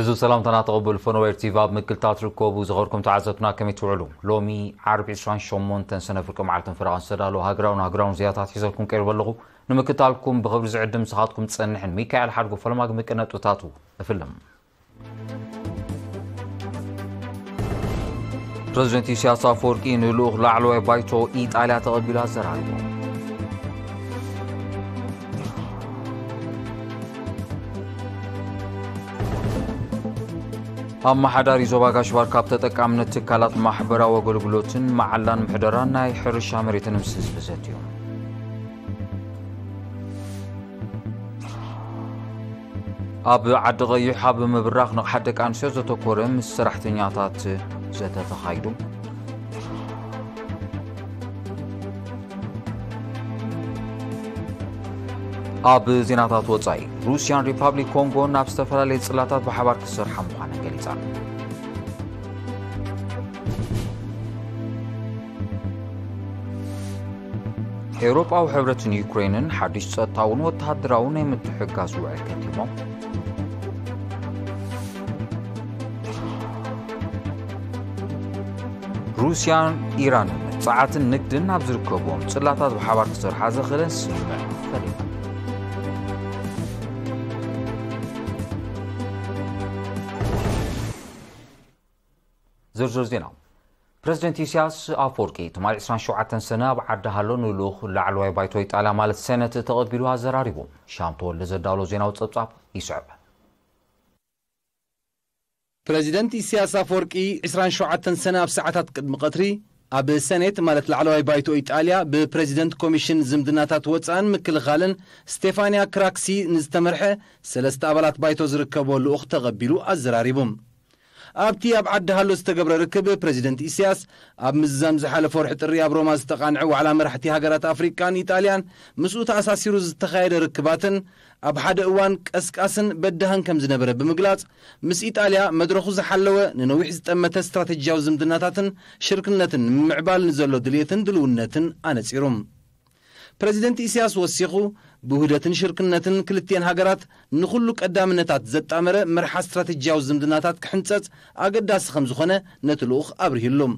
عزو سلام تنا تقبل فن و ارتباط مکل تاتر کوبوز غر کم تعزت نا کمی تو علوم لومی عربی شان شمون تن في فرکم عالتن فرانس را لو هاگراون هاگراون زیاد تاتی زر کم کر ولگو نمک تال کم بخبر زعدم سهات کم تسن حن میکه عال حرقو فلم اگم مکن تو تاتو فلم رزنتی سیاسا ኣመሓዳሪ ዞባ ጋሽባር ካብ ተጠቃምነት ትካላት ማሕበራዊ ኣገልግሎትን መዓላን ምሕደራን ናይ ሕርሻ መሬትን ምስ ህዝቢ ሰትዩ ኣብ ዓዲ ቀይሕ ኣብ ምብራኽ ንቕሓት ደቂ ኣንስትዮ ዘተኮረ ምስ ሰራሕተኛታት ዘተተኻይዱ أب زناتات وزاي روسيان ريبابليك كونغو نابست فلالي صلاتات بحبار كسر حموانا قليزان ኤውሮጳዊ ሕብረትን ዩክሬንን ሓድሽ ፀጥታውን ወተሃደራውን ናይ ምትሕጋዝ ውዕል ከቲሞም ሩስያን ኢራንን ፀዓትን ንግድን ኣብ ዝርከብዎም ፅላታት ብሓባር ክሰርሓ ዘኽእለን ስምምዕ ፈሊጡ ዝርዝር ዜና ፕረዚደንት ኢሳያስ ኣፈወርቂ ትማል 27 ሰነ ኣብ ዓዲ ሃሎ ንልኡኽ ላዕለዋይ ባይቶ ኢጣልያ ማለት ሰነት ተቐቢሉ ኣዘራሪቡ ሻም ተወልደ ዘዳሎ ዜናዊ ፀብጻብ ይስዕብ ፕረዚደንት ኢሳያስ ኣፈወርቂ 27 ሰነ ኣብ ሰዓታት ቅድሚ ቀትሪ ኣብ ሰኔት ማለት ላዕለዋይ ባይቶ ኢጣልያ ብፕረዚደንት ኮሚሽን ዝምድናታት ወፃእን ምክልኻልን ስቴፋንያ ክራክሲ ንዝተመርሐ ሰለስተ ኣባላት ባይቶ ዝርከቦ ልኡኽ ተቐቢሉ ኣዘራሪቡ ኣብቲ ኣብ ዓዲ ሃሎ ዝተገብረ ርክብ ፕረዚደንት እስያስ ኣብ ምዝዛም ዝሓለፈ ወርሒ ጥሪ ኣብ ሮማ ዝተቓንዐ ዋዕላ መራሕቲ ሃገራት ኣፍሪቃን ኢጣልያን ምስኡ ተኣሳሲሩ ዝተኻየደ ርክባትን ኣብ ሓደ እዋን ቀስቃስን በድሃን ከም ዝነበረ ብምግላጽ ምስ ኢጣልያ መድረኹ ዝሓለወ ንነዊሕ ዝጠመተ እስትራተጂያዊ ዝምድናታትን ሽርክነትን ንምዕባል ንዘሎ ድልየትን ድልውነትን ኣነጺሩ ፕረዚደንት እስያስ ወሲኹ ብውህደትን ሽርክነትን ክልትኤን ሃገራት ንዅሉ ቀዳምነታት ዘጣመረ መርሓ እስትራቴጅያዊ ዝምድናታት ክሕንጸጽ ኣገዳሲ ከም ዝኾነ ነቲ ልኡኽ ኣብርሂሎም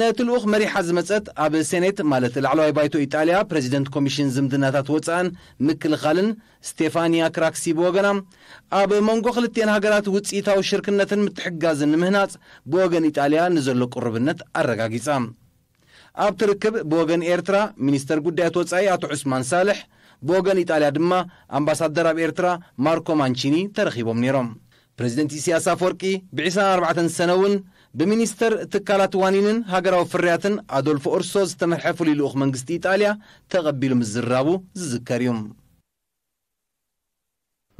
ነቲ ልኡኽ መሪሓ ዝመጸት ኣብ ሴኔት ማለት ላዕለዋይ ባይቶ ኢጣልያ ፕሬዚደንት ኮሚሽን ዝምድናታት ወፃእን ምክልኻልን ስቴፋንያ ክራክሲ ብወገና ኣብ መንጎ ክልትኤን ሃገራት ውፅኢታዊ ሽርክነትን ምትሕጋዝን ንምህናጽ ብወገን ኢጣልያ ንዘሎ ቅርብነት ኣረጋጊጻ ኣብ ትርክብ ብወገን ኤርትራ ሚኒስተር ጉዳያት ወጻኢ ኣቶ ዑስማን ሳልሕ ብወገን ኢጣልያ ድማ ኣምባሳደር ኣብ ኤርትራ ማርኮ ማንቺኒ ተረኺቦም ነይሮም ፕሬዚደንት ኢሳያስ ኣፈወርቂ ብ24 ሰነ እውን ብሚኒስተር ትካላት ዋኒንን ሃገራዊ ፍርያትን ኣዶልፎ ኦርሶ ዝተመርሐ ፍሉይ ልኡኽ መንግስቲ ኢጣልያ ተቐቢሉ ምስ ዝራቡ ዝዝከር እዩ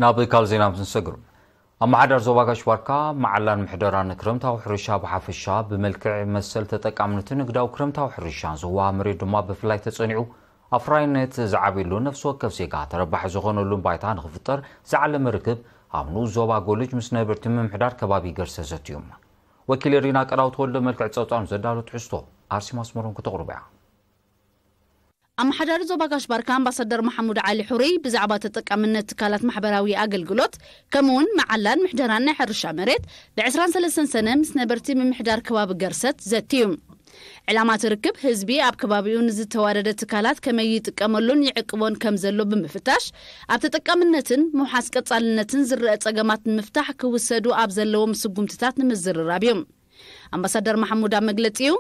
ናብ ካል ዜና ምስንሰግሩ ኣመሓዳር ዞባ ጋሽባርካ መዓላን ምሕደራን ክረምታዊ ሕርሻ ብሓፈሻ ብመልክዕ መሰል ተጠቃምነትን ንግዳዊ ክረምታዊ ሕርሻ ዞባ መሬት ድማ ብፍላይ ተጸኒዑ ኣፍራይነት ዝዓብሉ ነፍሲ ወከፍ ዜጋ ተረባሒ ዝኾነሉን ባይታ ንኽፍጠር ዝዓለመ ርክብ ኣብ ንኡ ዞባ ጎልጅ ምስ ነበርቲ ምምሕዳር ከባቢ ገርሰ ዘትእዮም ወኪል ሪና ቀዳው ተወሎ መልክዕ ፀብፃኑ ዘዳሎ ትሕዝቶ ኣርሲማ ኣስመሮም ክተቕርቡ እያ ኣመሓዳሪ ዞባ ጋሽባርካ ኣምባሳደር መሓሙድ ዓሊ ሑሪ ብዛዕባ ተጠቃምነት ትካላት ማሕበራዊ ኣገልግሎት ከምኡ ውን መዓላን ምሕደራን ናይ ሕርሻ መሬት ብ23 ሰነ ምስ ነበርቲ ምምሕዳር ከባቢ ገርሰት ዘትዩ ዕላማ ትርክብ ህዝቢ ኣብ ከባቢኡ ንዝተዋደደ ትካላት ከመይ ይጥቀመሉን ይዕቅቦን ከም ዘሎ ብምፍታሽ ኣብ ተጠቃምነትን ምውሓስ ቀጻልነትን ዝርአ ጸገማት ንምፍታሕ ክውሰዱ ኣብ ዘለዎም ስጉምትታት ንምዝርራብ እዮም ኣምባሳደር ማሕሙድ ኣብ መግለፂ እዩ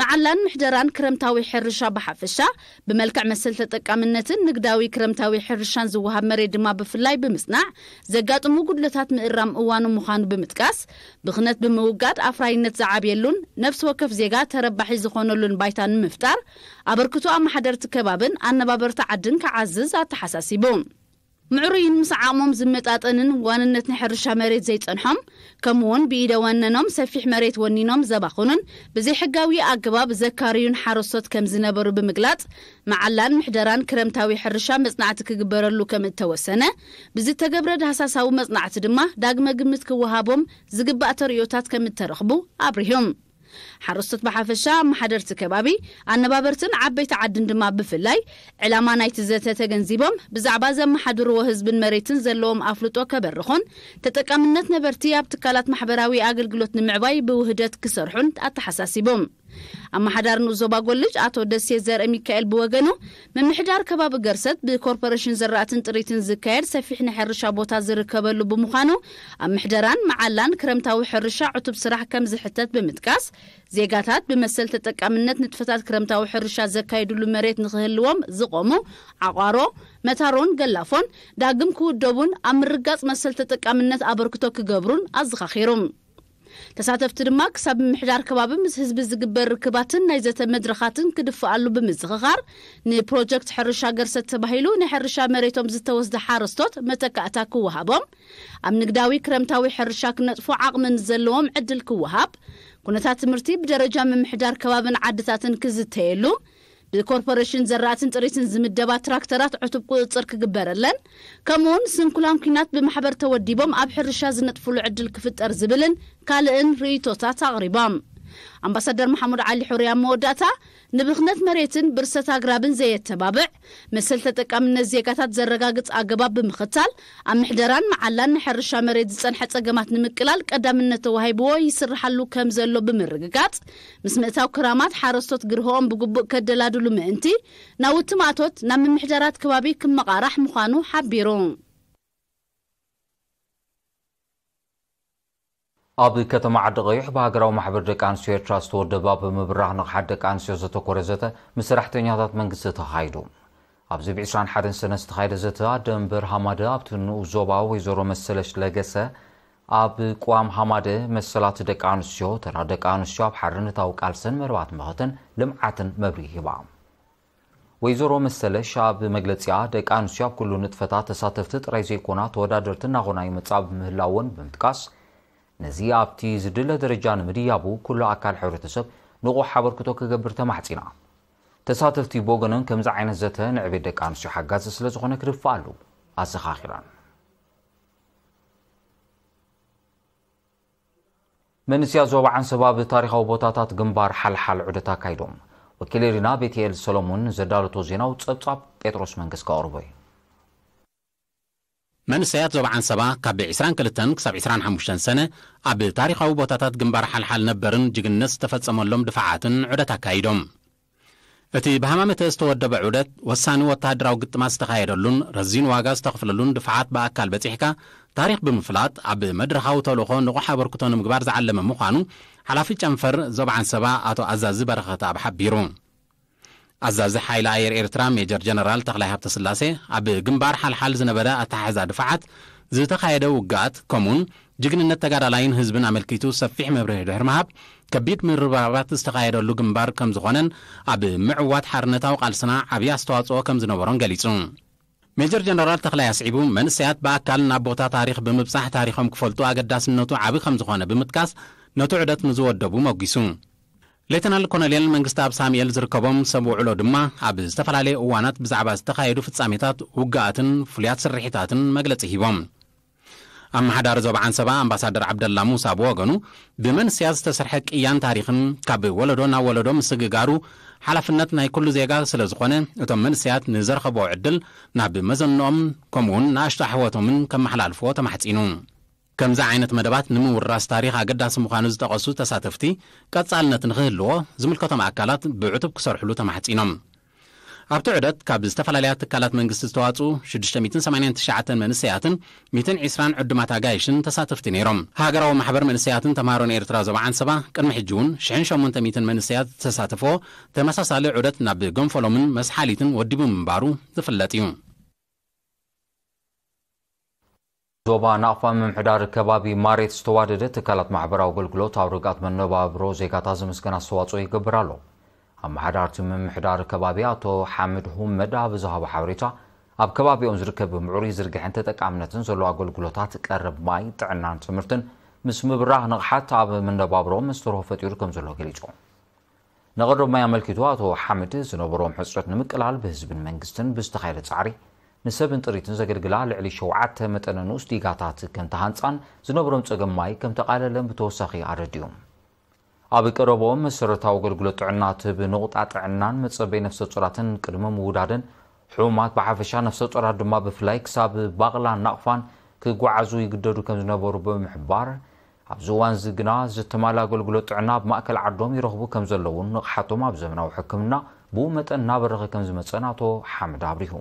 መዓላን ምሕደራን ክረምታዊ ሕርሻ ብሓፈሻ ብመልክዕ መሰል ተጠቃምነትን ንግዳዊ ክረምታዊ ሕርሻን ዝወሃብ መሬት ድማ ብፍላይ ብምጽናዕ ዘጋጥሙ ጉድለታት ምእራም እዋኑ ምዃኑ ብምጥቃስ ብኽነት ብምውጋድ ኣፍራይነት ዝዓብየሉን ነፍሲ ወከፍ ዜጋ ተረባሒ ዝኾነሉን ባይታ ንምፍጣር ኣበርክቶ ኣመሓደርቲ ከባብን ኣነባበርቲ ዓድን ክዓዝዝ ኣተሓሳሲቡ ምዕሩይን ምስ ዓቕሞም ዝመጣጠንን ዋንነት ንሕርሻ መሬት ዘይጸንሖም ከምኡ ውን ብኢደ ዋነኖም ሰፊሕ መሬት ወኒኖም ዘባኽኑን ብዘይሕጋዊ ኣገባብ ዘካርዩን ሓረሶት ከም ዝነበሩ ብምግላጽ መዓላን ምሕደራን ክረምታዊ ሕርሻ መጽናዕቲ ክግበረሉ ከም እተወሰነ ብዝተገብረ ዳሃሳሳዊ መጽናዕቲ ድማ ዳግመ ግምት ክወሃቦም ዝግባእ ተርእዮታት ከም እተረኽቡ ኣብሪሁም ሓረስቶት ብሓፈሻ ማሓደርቲ ከባቢ ኣነባበርትን ዓበይቲ ዓድን ድማ ብፍላይ ዕላማ ናይቲ ዘተ ተገንዚቦም ብዛዕባ ዘመሓድርዎ ህዝብን መሬትን ዘለዎም ኣፍልጦ ከበርኹን ተጠቃምነት ነበርቲ ኣብ ትካላት ማሕበራዊ ኣገልግሎት ንምዕባይ ብውህደት ክሰርሑን ኣተሓሳሲቦም ኣመሓዳሪ ንዞባ ጎልጅ ኣቶ ደሴ ዘርአ ሚካኤል ብወገኑ ምምሕዳር ከባቢ ገርሰት ብኮርፖሬሽን ዘራእትን ጥሪትን ዝካየድ ሰፊሕ ናይ ሕርሻ ቦታ ዝርከበሉ ብምዃኑ ኣብ ምሕደራን መዓላን ክረምታዊ ሕርሻ ዕቱብ ስራሕ ከም ዝሕተት ብምጥቃስ ዜጋታት ብመሰል ተጠቃምነት ንጥፈታት ክረምታዊ ሕርሻ ዘካይድሉ መሬት ንክህልዎም ዝቆሙ ዓቋሮ መታሮን ገላፎን ዳግም ክውደቡን ኣብ ምርጋፅ መሰል ተጠቃምነት ኣበርክቶ ክገብሩን ኣዘኻኺሮም ተሳተፍቲ ድማ ክሳብ ምምሕዳር ከባቢ ምስ ህዝቢ ዝግበር ርክባትን ናይ ዘተ መድረኻትን ክድፍኣሉ ብምዝኽኻር ንፕሮጀክት ሕርሻ ገርሰት ተባሂሉ ናይ ሕርሻ መሬቶም ዝተወስደ ሓረስቶት መተካእታ ክወሃቦም ኣብ ንግዳዊ ክረምታዊ ሕርሻ ክነጥፎ ዓቕምን ዘለዎም ዕድል ክወሃብ ኩነታት ትምህርቲ ብደረጃ ምምሕዳር ከባብን ዓድታትን ክዝተየሉ ብኮርፖሬሽን ዘራእትን ጥሪትን ዝምደባ ትራክተራት ዕቱብ ቁፅፅር ክግበረለን ከምኡ ውን ስንኩላን ኩናት ብማሕበር ተወዲቦም ኣብ ሕርሻ ዝነጥፍሉ ዕድል ክፍጠር ዝብልን ካልእን ርእቶታት ኣቕሪቦም ኣምባሳደር መሓሙድ ዓሊ ሑርያ መወዳእታ ንብኽነት መሬትን ብርሰት ኣግራብን ዘየተባብዕ መሰል ተጠቃምነት ዜጋታት ዘረጋግፅ ኣገባብ ብምኽታል ኣብ ምሕደራን መዓላን ንሕርሻ መሬት ዝፀንሐ ፀገማት ንምቅላል ቀዳምነት ተዋሂብዎ ይስርሓሉ ከም ዘሎ ብምርግጋፅ ምስ ምእታው ክራማት ሓረስቶት ግርህኦም ብግቡእ ከደላድሉ ምእንቲ ናውቲ ማእቶት ናብ ምምሕደራት ከባቢ ክመቓራሕ ምዃኑ ሓቢሩ ኣብ ከተማ ዓዲ ቀይሕ ብሃገራዊ ማሕበር ደቂ ኣንስትዮ ኤርትራ ዝተወደባ ብምብራህ ንቕሓት ደቂ ኣንስትዮ ዘተኮረ ዘተ ምስ ሰራሕተኛታት መንግስቲ ተኻይዱ ኣብዚ ብ21 ሰነ ዝተኻየደ ዘተባ ደንበር ሃማደ ኣብቲ ንኡ ዞባ ወይዘሮ መሰለሽ ለገሰ ኣብ ቋም ሃማደ መሰላት ደቂ ኣንስትዮ ተራ ደቂ ኣንስትዮ ኣብ ሓርነታዊ ቃልሰን መርባት ምኽትን ልምዓትን መብሪ ሂባ ወይዘሮ መሰለሽ ኣብ መግለፂኣ ደቂ ኣንስትዮ ኣብ ኩሉ ንጥፈታት ተሳተፍቲ ጥራይ ዘይኮና ተወዳደርቲ እናኾና ይመፃ ብምህላውን ብምጥቃስ ነዚ ኣብቲ ዝድለ ደረጃ ንምድያቡ ኩሉ ኣካል ሕብረተሰብ ንቑ ሓበርክቶ ክገብር ተማሕፂና ተሳተፍቲ ቦገነን ከምዚ ዓይነት ዘተ ንዕቤት ደቂ ኣንስትዮ ሓጋዚ ስለ ዝኾነ ክድፋእ ኣሉ ኣዘኻኺራን መንስያ ዞባ ዓንሰባ ብታሪካዊ ቦታታት ግንባር ሓልሓል ዑደት ኣካይዶም ወኪል ሪና ቤትኤል ሰሎሞን ዘዳለቶ ዜናው ፀብጻብ ጴጥሮስ መንግስት ከቕርቦ እዩ መንእሰያት ዞባ ዓንሰባ ካብ 22 ክሳብ 25 ሰነ ኣብ ታሪኻዊ ቦታታት ግንባር ሓልሓል ነበርን ጅግነት ዝተፈጸመሎም ድፍዓትን ዑደት ኣካይዶም እቲ ብሃማመተ ዝተወደበ ዑደት ወሳኒ ወተሃደራዊ ግጥማት ዝተኻየደሉን ረዚን ዋጋ ዝተኽፍለሉን ድፍዓት ብኣካል በጺሕካ ታሪኽ ብምፍላጥ ኣብ መድረኻዊ ተልእኾ ንቑሕ ኣበርክቶ ንምግባር ዝዓለመ ምዃኑ ሓላፊ ጨንፈር ዞባ ዓንሰባ ኣቶ ኣዛዚ በረኸት ኣብ ሓቢሩ ኣዛዚ ሓይሊ ኣየር ኤርትራ ሜጀር ጀነራል ተኽላይ ሃብተ ስላሴ ኣብ ግንባር ሓልሓል ዝነበረ ኣተሓሕዛ ድፍዓት ዝተኻየደ ውግኣት ከምኡውን ጅግንነት ተጋዳላይን ህዝብን ኣመልኪቱ ሰፊሕ መብርህ ድሕሪ ምሃብ ከቢድ ምርባባት ዝተኻየደሉ ግንባር ከም ዝኾነን ኣብ ምዕዋት ሓርነታዊ ቃልስና ዓብዪ ኣስተዋፅኦ ከም ዝነበሮን ገሊጹ ሜጀር ጀነራል ተኽላይ ኣስዒቡ መንእሰያት ብኣካል ናብ ቦታ ታሪክ ብምብጻሕ ታሪኾም ክፈልጡ ኣገዳስነቱ ዓብ ከም ዝኾነ ብምጥቃስ ነቲ ዑደት ንዝወደቡ መጒሱ ሌተናል ኮነሌል መንግስቲ ኣብ ሳሙኤል ዝርከቦም ሰብ ውዕሎ ድማ ኣብ ዝተፈላለየ እዋናት ብዛዕባ ዝተኻየዱ ፍጻሜታት ውጋኣትን ፍሉያት ስርሒታትን መግለፂ ሂቦም ኣመሓዳሪ ዞባ ዓንሰባ ኣምባሳደር ዓብደላ ሙሳ ብወገኑ ብመንስያ ዝተሰርሐ ቅያን ታሪኽን ካብ ወለዶ ናብ ወለዶ ምስግጋሩ ሓላፍነት ናይ ኩሉ ዜጋ ስለ ዝኾነ እቶም መንስያት ንዘረኸቦ ዕድል ናብ መዘንኦም ከምኡውን ንኣሽቱ ኣሕወቶምን ከመሓላልፎ ተማሕፂኑ ከምዚ ዓይነት መደባት ንምውራስ ታሪክ ኣገዳሲ ምዃኑ ዝጠቐሱ ተሳተፍቲ ቀጻልነት ንኽህልዎ ዝምልከቶም ኣካላት ብዕቱብ ክሰርሕሉ ተማሕጺኖም ኣብቲ ዑደት ካብ ዝተፈላለያ ትካላት መንግስቲ ዝተዋፁ 689 መንእሰያትን 120 ዕድማት ኣጋይሽን ተሳተፍቲ ነይሮም ሃገራዊ ማሕበር መንእሰያትን ተምሃሮን ኤርትራ ዞባ ዓንሰባ ቅድሚ ሕጂ እውን 1800 መንእሰያት ዝተሳተፎ ተመሳሳሊ ዑደት ናብ ገንፈሎምን መስሓሊትን ወዲቡ ምንባሩ ዝፍለጥ እዩ ዞባ ናቕፋ ምምሕዳር ከባቢ ማሬት ዝተዋደደ ትካላት ማሕበራዊ ኣገልግሎት ኣብ ርግኣት መነባብሮ ዜጋታት ዝምስገን ኣስተዋፅኦ ይገብር ኣሎ ኣመሓዳርቲ ምምሕዳር ከባቢ ኣቶ ሓምድ ሁመድ ኣብ ዝሃቦ ሓበሬታ ኣብ ከባቢኦም ዝርከብ ምዕሩይ ዝርግሕን ተጠቃምነትን ዘለዎ ኣገልግሎታት ቀረብ ማይ ጥዕናን ትምህርትን ምስ ምብራህ ንቕሓት ኣብ መነባብሮኦም መስተርሆ ፈጢሩ ከም ዘሎ ገሊፁ ንቐረብ ማይ ኣመልኪቱ ኣቶ ሓምድ ዝነበሮም ሕፅረት ንምቅላል ብህዝብን መንግስትን ብዝተኻየደ ፃዕሪ ንሰብን ጥሪትን ዘገልግላ ልዕሊ 7 መጠነ ንኡስ ዲጋታት ከምቲ ሃንፃን ዝነብሮም ፀገም ማይ ከም ተቓለለን ብተወሳኺ ኣረድዩ ኣብ ቀረቦም መሰረታዊ ኣገልግሎት ጥዕና ትህብ ንቑጣ ጥዕናን መፀበይ ነፍሰ ፁራትን ቅድሚ ምውዳድን ሕሙማት ብሓፈሻ ነፍሰ ፁራት ድማ ብፍላይ ክሳብ ባቕላን ናቕፋን ክጓዓዙ ይግደዱ ከም ዝነበሩ ብምሕባር ኣብዚ እዋን እዚ ግና ዝተማል ኣገልግሎት ጥዕና ኣብ ማእከል ዓዶም ይረኽቡ ከም ዘለውን ንቕሓቶም ኣብ ዘመናዊ ሕክምና ብኡ መጠን እናበረኸ ከም ዝመፀን ኣቶ ሓምድ ኣብሪሁ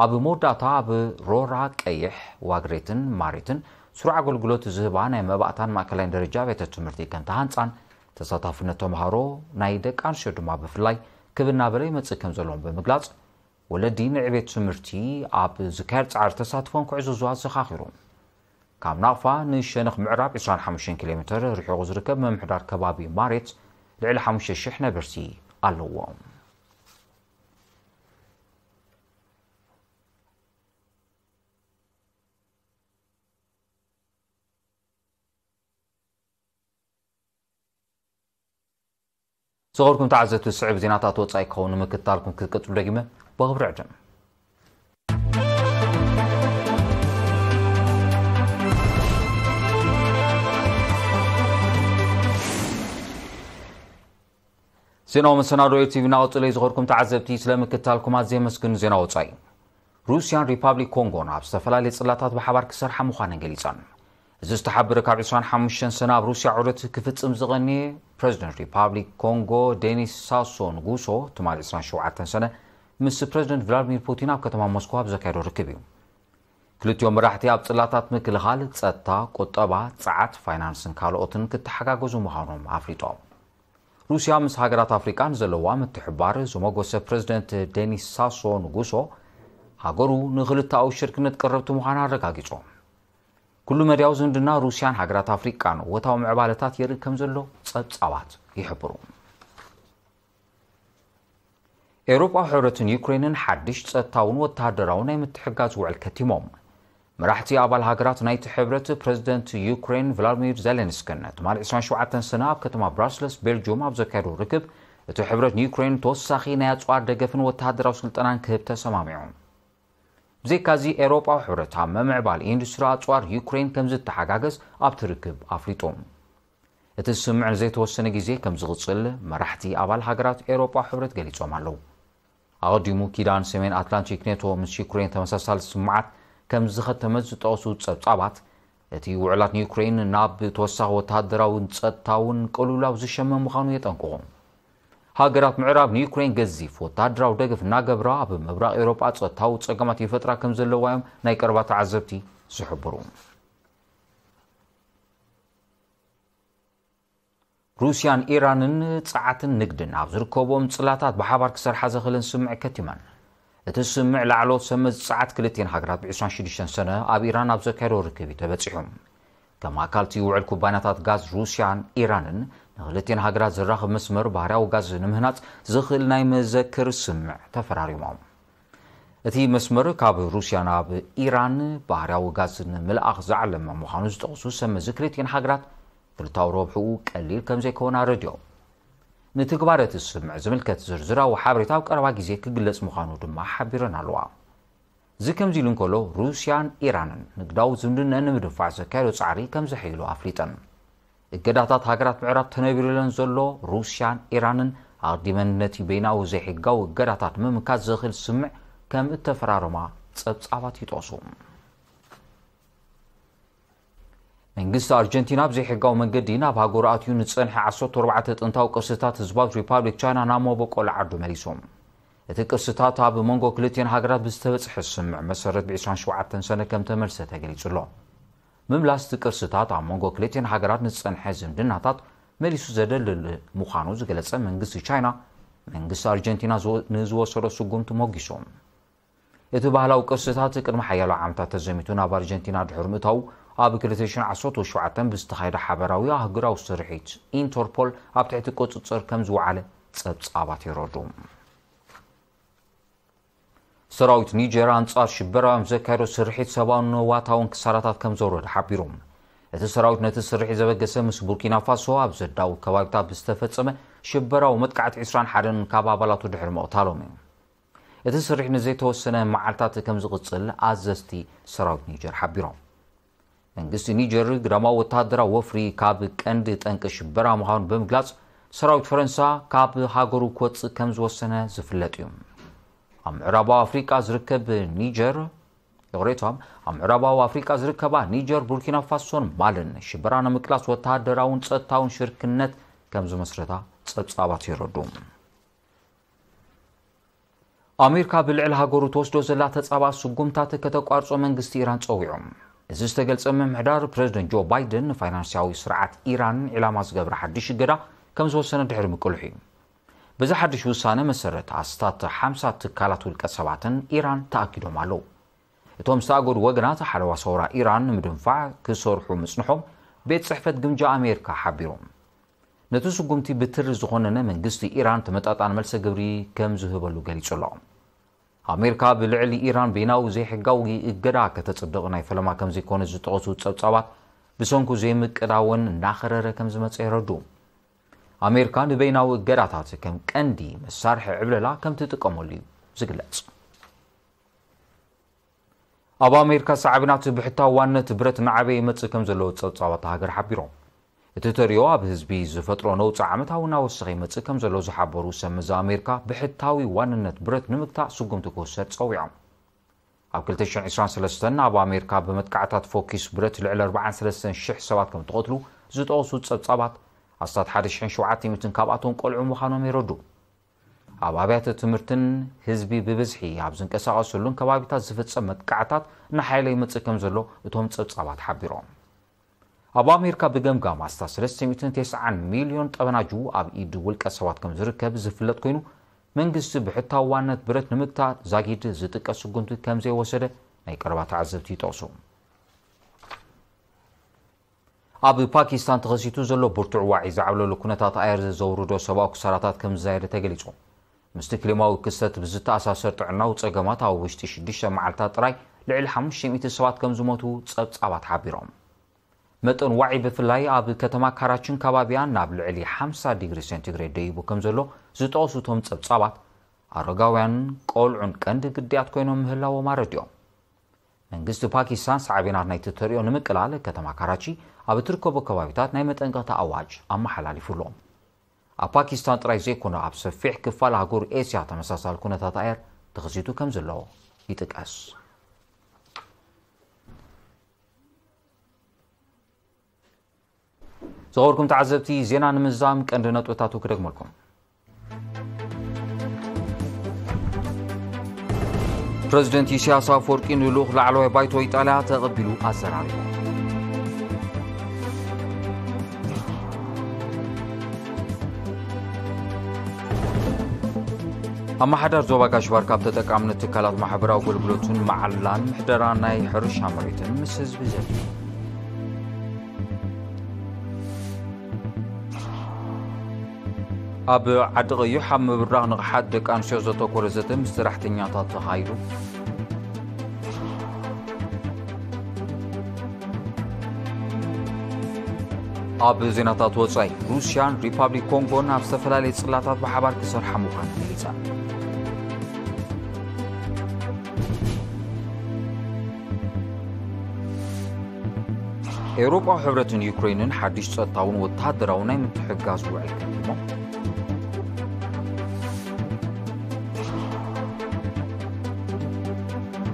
ኣብ መወዳእታ ኣብ ሮራ ቀይሕ ዋግሬትን ማሬትን ስሩዕ ኣገልግሎት ዝህባ ናይ መባእታን ማእከላይን ደረጃ ቤተ ትምህርቲ ከንታ ሃንፃን ተሳታፍነት ተምሃሮ ናይ ደቂ ኣንስትዮ ድማ ብፍላይ ክብናበለ ይመፅእ ከም ዘለዎም ብምግላፅ ወለዲ ንዕቤት ትምህርቲ ኣብ ዝካየድ ፃዕሪ ተሳትፎን ዝዋ ዘኻኺሩ ካብ ናቕፋ ንሸነኽ ምዕራብ 25 ኪሎ ሜ ርሑቑ ዝርከብ መምሕዳር ከባቢ ማሬት ልዕሊ 5,000 ነበርሲ ኣለዎም ዝቐርኩም ተዓዘቲ ዝስዕብ ዜናታት ወፃኢ ክኸውን ንምክታልኩም ክትቀፅሉ ደግመ ብክብሪ ዕጀም ዜናዊ መሰናዶ ዩቲቭ እናቐፅለዩ ዝኸርኩም ተዓዘብቲ ስለምክታልኩም ኣዘየ መስግን ዜና ወፃኢ ሩስያን ሪፓብሊክ ኮንጎን ኣብ ዝተፈላለየ ፅላታት ብሓባር ክሰርሓ ምዃነን ገሊፀን እዚ ዝተሓበረ ካብ 25 ሰነ ኣብ ሩስያ ዑደት ክፍፅም ዝቐኒየ ፕረዚደንት ሪፓብሊክ ኮንጎ ደኒስ ሳሶ ንጉሶ ትማል 27 ሰነ ምስ ፕረዚደንት ቭላድሚር ፑቲን ኣብ ከተማ ሞስኮ ኣብ ዘካየዶ ርክብ እዩ ክልትዮም መራሕቲ ኣብ ፅላታት ምክልኻል ፀጥታ ቁጠባ ፀዓት ፋይናንስን ካልኦትን ክተሓጋገዙ ምዃኖም ኣፍሊጦም ሩስያ ምስ ሃገራት ኣፍሪቃን ዘለዋ ምትሕባር ዝመጎሰ ፕረዚደንት ደኒስ ሳሶ ንጉሶ ሃገሩ ንክልተ ሽርክነት ቀረብቲ ምዃኑ ኣረጋጊፆም ኩሉ መድያዊ ዝምድና ሩስያን ሃገራት ነው ወታዊ ምዕባለታት የርኢ ከም ዘሎ ጸብጻባት ይሕብሩ ኤውሮጳዊ ሕብረትን ዩክሬንን ሓድሽ ጸጥታውን ወተሃደራዊ ናይ ምትሕጋዝ ውዕል ከቲሞም መራሕቲ ኣባል ሃገራት ናይቲ ሕብረት ፕረዚደንት ዩክሬን ቭላድሚር ዘሌንስክን ትማል 27 ሰነ ኣብ ከተማ ብራስለስ ቤልጅም ኣብ ዘካየዱ ርክብ እቲ ሕብረት ንዩክሬን ተወሳኺ ናይ ኣፅዋር ደገፍን ወተሃደራዊ ስልጠናን ክህብ ተሰማሚዑ ብዘይካዚ ኤሮጳ ሕብረት ኣብ ምምዕባል ኢንዱስትሪ ኣፅዋር ዩክሬን ከም ዝተሓጋገዝ ኣብ ትርክብ ኣፍሊጡ እቲ ዝስምዕ ዘይተወሰነ ግዜ ከም ዝቕፅል መራሕቲ ኣባል ሃገራት ኤሮጳ ሕብረት ገሊፆም ኣለው ኣቐዲሙ ኪዳን ሰሜን ኣትላንቲክ ኔቶ ምስ ዩክሬን ተመሳሳሊ ስምዓት ከም ዝኸተመት ዝጠቕሱ ፀብጻባት እቲ ውዕላት ንዩክሬን ናብ ተወሳኺ ወተሃደራውን ፀጥታውን ቅልውላው ዝሸመ ምዃኑ የጠንቅቖም ሃገራት ምዕራብ ንዩክሬን ገዚፍ ወታደራዊ ደገፍ እናገብራ ኣብ ምብራቕ ኤውሮጳ ፀጥታዊ ፀገማት ይፈጥራ ከም ዘለዋ እዮም ናይ ቀረባ ተዓዘብቲ ዝሕብሩ ሩስያን ኢራንን ፀዓትን ንግድን ኣብ ዝርከቦም ፅላታት ብሓባር ክሰርሓ ዘኽእልን ስምዕ ከቲመን እቲ ስምዕ ላዕሎት ሰመዝ ፀዓት ክልትን ሃገራት ብ26 ሰነ ኣብ ኢራን ኣብ ዘካየዶ ርክብ ተበፂሑ ከም ኣካልቲ ውዕል ኩባንያታት ጋዝ ሩስያን ኢራንን ንክልጤን ሃገራት ዝራኸብ መስመሩ ባህርያዊ ጋዝ ንምህናፅ ዝኽእል ናይ መዘክር ስምዕ ተፈራሪሞም እቲ መስመር ካብ ሩስያ ናብ ኢራን ባህርያዊ ጋዝ ንምልኣኽ ዝዓለመ ምዃኑ ዝጠቕሱ ሰመዚ ክልጤን ሃገራት ክልታዊ ረብሕኡ ቀሊል ከም ዘይከውን ኣረድዮም ንትግባር እቲ ዝስምዕ ዝምልከት ዝርዝራዊ ሓበሬታ ኣብ ቀረባ ግዜ ክግለጽ ምዃኑ ድማ ሓቢረን ኣለዋ እዚ ከምዚ ኢሉ እንከሎ ሩስያን ኢራንን ንግዳዊ ዝምድነ ንምድፋዕ ዘካየዶ ፃዕሪ ከም ዘሐይሉ ኣፍሊጠን እገዳታት ሃገራት ምዕራብ ተነቢሩለን ዘሎ ሩስያን ኢራንን ኣቕዲመን ነቲ ቤናዊ ዘይሕጋዊ እገዳታት ምምካት ዝኽእል ስምዕ ከም እተፈራርማ ፀብጻባት ይጠቕሱ መንግስቲ ኣርጀንቲና ብዘይሕጋዊ መንገዲ ናብ ሃገሩ ኣትዩ ንፀንሐ 14 ጥንታዊ ቅርስታት ህዝባዊት ሪፓብሊክ ቻይና ናብ መበቆል ዓዱ መሊሶም እቲ ቅርስታት ኣብ መንጎ ክልትዮን ሃገራት ብዝተበፅሐ ስምዕ መሰረት ብ27 ሰነ ከም ተመልሰ ተገሊጹ ኣሎ ምምላስ ቲቅርስታት ኣብ መንጎ ክልትን ሃገራት ንዝፀንሐ ዝምድናታት መሊሱ ዘደልል ምዃኑ ዝገለፀ መንግስቲ ቻይና መንግስቲ ኣርጀንቲና ንዝወሰዶ ስጉምቲ መጊሶም እቲ ባህላዊ ቅርስታት ቅድሚ ሓያሎ ዓመታት ተዘሚቱ ናብ ኣርጀንቲና ድሕር ምእታው ኣብ 217 ብዝተኻይደ ሓበራዊ ኣህግራዊ ስርሒት ኢንተርፖል ኣብ ትሕቲ ቅፅፅር ከም ዝወዓለ ፀብጻባት ይረዱ ሰራዊት ኒጀር ኣንጻር ሽበር ኣብ ዘካየዶ ስርሒት ሰብኣውን ዋታውን ክሳራታት ከም ዘውረደ ሓቢሩ እቲ ሰራዊት ነቲ ስርሒት ዘበገሰ ምስ ቡርኪና ፋሶ ኣብ ዘዳዊ ከባቢታት ብዝተፈፀመ ሽበራዊ መጥቃዕቲ 21 ካብ ኣባላቱ ድሕሪ ምቕታሎም እዩ እቲ ስርሒት ንዘይተወሰነ መዓልታት ከም ዝቕፅል ኣዘዝቲ ሰራዊት ኒጀር ሓቢሮም መንግስቲ ኒጀር ግዳማዊ ወታደራዊ ወፍሪ ካብ ቀንዲ ጠንቂ ሽበራ ምዃኑ ብምግላፅ ሰራዊት ፈረንሳ ካብ ሃገሩ ክወፅእ ከም ዝወሰነ ዝፍለጥ እዩ ኣብ ምዕራባዊ ኣፍሪቃ ዝርከብ ኒጀር የቕሬቶም ኣብ ምዕራባዊ ኣፍሪቃ ዝርከባ ኒጀር ቡርኪና ፋሶን ማልን ሽበራ ንምቅላስ ወተሃደራውን ፀጥታውን ሽርክነት ከም ዝመስረታ ፀብፃባት ይረዱ ኣሜሪካ ብልዕሊ ሃገሩ ተወስዶ ዘላ ተፃባ ስጉምታት ከተቋርፆ መንግስቲ ኢራን ፀዊዑ እዚ ዝተገልፀ ምምሕዳር ፕረዚደንት ጆ ባይደን ንፋይናንስያዊ ስርዓት ኢራን ዕላማ ዝገብረ ሓድሽ እገዳ ከም ዝወሰነ ድሕሪ ምቅልሑ እዩ በዚ ሓድሽ ውሳነ መሰረት ኣስታት 50 ትካላት ውልቀ ሰባትን ኢራን ተኣኪዶም ኣለዉ እቶም ዝተኣገዱ ወገናት ሓለዋ ሰውራ ኢራን ንምድንፋዕ ክሰርሑ ምፅንሖም ቤት ፅሕፈት ግምጃ ኣሜሪካ ሓቢሮም ነቲ ስጉምቲ ብትሪ ዝኾነነ መንግስቲ ኢራን ተመጣጣን መልሰ ግብሪ ከም ዝህበሉ ገሊጹ ኣለዎም ኣሜሪካ ብልዕሊ ኢራን ቤናዊ ዘይሕጋዊ እገዳ ከተፅድቕ ናይ ፈለማ ከም ዘይኮነ ዝጠቐሱ ፀብጻባት ብሰንኩ ዘይምቅዳውን እናኸረረ ከም ዝመፀ ይረድኡ ኣሜሪካ ንበይናዊ እገዳታት ከም ቀንዲ መሳርሒ ዕብለላ ከም ትጥቀመሉ እዩ ዝግለጽ ኣብ ኣሜሪካ ሳዕብናት ብሕታዊ ዋነት ብረት ማዕበይ ይመፅእ ከም ዘለዎ ፀብፃባት ሃገር ሓቢሮም እቲ ተሪዮ ኣብ ህዝቢ ዝፈጥሮ ነውፃእ ዓመታዊ ናወስኺ ይመፅእ ከም ዘሎ ዝሓበሩ ሰምዛ ኣሜሪካ ብሕታዊ ዋንነት ብረት ንምግታእ ስጉምቲ ክውሰድ ፀዊዖም ኣብ 223 ኣብ ኣሜሪካ ብመጥቃዕታት ፎኪስ ብረት ልዕሊ 43,000 ሰባት ከም ተቐትሉ ዝጠቕሱ ፀብጻባት ኣስታት 1700 ካብኣቶም ቆልዑ ምዃኖም ይረዱ ኣብ ኣብያተ ትምህርትን ህዝቢ ብብዝሒ ኣብ ዝንቀሳቐሰሉን ከባቢታት ዝፍፀም መጥቃዕታት ንሓይለ ይመፅእ ከም ዘሎ እቶም ፀብፃባት ሓቢሮም ኣብ ኣሜሪካ ብገምጋም ኣስታ 390 ሚልዮን ጠበናጁ ኣብ ኢድ ውልቀ ሰባት ከም ዝርከብ ዝፍለጥ ኮይኑ መንግስቲ ብሕታዋነት ብረት ንምግታእ ዛጊድ ዝጥቀስ ስጉምቲ ከምዘይወሰደ ናይ ቀረባ ተዓዘብቲ ይጠቕሱ ኣብ ፓኪስታን ተኸሲቱ ዘሎ ብርቱዕ ዋዒ ዝዓብለሉ ኩነታት ኣየር ዘውርዶ ሰብኣዊ ክሳራታት ከም ዝዛየደ ተገሊጹ ምስቲ ክሊማዊ ክስተት ብዝተኣሳሰር ጥዕናዊ ፀገማት ኣብ ውሽጢ 6 መዓልትታት ጥራይ ልዕሊ 500 ሰባት ከም ዝሞቱ ፀብጻባት ሓቢሮም መጠን ዋዒ ብፍላይ ኣብ ከተማ ካራችን ከባቢያን ናብ ልዕሊ 50 ዲግሪ ሴንቲግሬድ ደይቡ ከም ዘሎ ዝጠቕሱቶም ፀብጻባት ኣረጋውያንን ቆልዑን ቀንዲ ግድያት ኮይኖም ምህላዎም ኣረድኦም መንግስቲ ፓኪስታን ሰዕቢናት ናይቲ ተሪኦ ንምቅላል ከተማ ካራቺ ኣብ እትርከቦ ከባቢታት ናይ መጠንቀቕታ ኣዋጅ ኣመሓላሊፉሎም ኣብ ፓኪስታን ጥራይ ዘይኮነ ኣብ ሰፊሕ ክፋል ሃገር ኤስያ ተመሳሳሊ ኩነታት ኣየር ተኸሲቱ ከም ዘለዎ ይጥቀስ ዝቐርኩም ተዓዘብቲ ዜና ንምዛም ቀንዲ ነጥብታቱ ክደግመልኩም ፕረዚደንት ኢሳያስ ኣፈወርቂ ንልኡኽ ላዕለዋይ ባይቶ ኢጣልያ ተቐቢሉ ኣዘራሪቡ ኣመሓዳር ዞባ ጋሽባር ካብ ተጠቃምነት ትካላት ማሕበራዊ ኣገልግሎትን መዓላን ምሕደራ ናይ ሕርሻ መሬትን ምስ ህዝቢ ዘድልዩ ኣብ ዓዲ ቐይሕ ኣብ ምብራቕ ንቕሓት ደቂ ኣንስትዮ ዘተኮረ ዘተ ምስ ስራሕተኛታት ተኻይዱ ኣብ ዜናታት ወፃኢ ሩስያን ሪፓብሊክ ኮንጎን ኣብ ዝተፈላለየ ፅላታት ብሓባር ክሰርሓ ምዃን ገሊጻ ኤውሮጳዊ ሕብረትን ዩክሬንን ሓድሽ ፀጥታውን ወተሃደራዊ ናይ ምትሕጋዝ ውዕል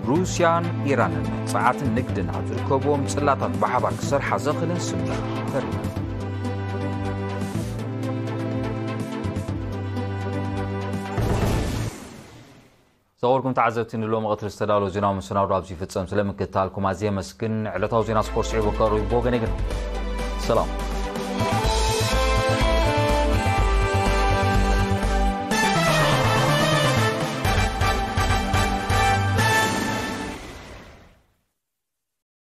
ሩስያን ኢራንን ፀዓትን ንግድን ኣብ ዝርከብዎም ጽላታት ብሓባር ክሰርሓ ዘኽእልን ስምምዕ ተሪቡ ዘቐልኩም ተዓዘብቲ ንሎ መቐትሪ ዝተዳሎ ዜና ምስናዶ ኣብዚ ይፍፀም ስለምክታልኩም ኣዝየ መስግን ዕለታዊ ዜና ስፖርት ስዒቡ ቀሪቡ ብወገነ ግን ሰላም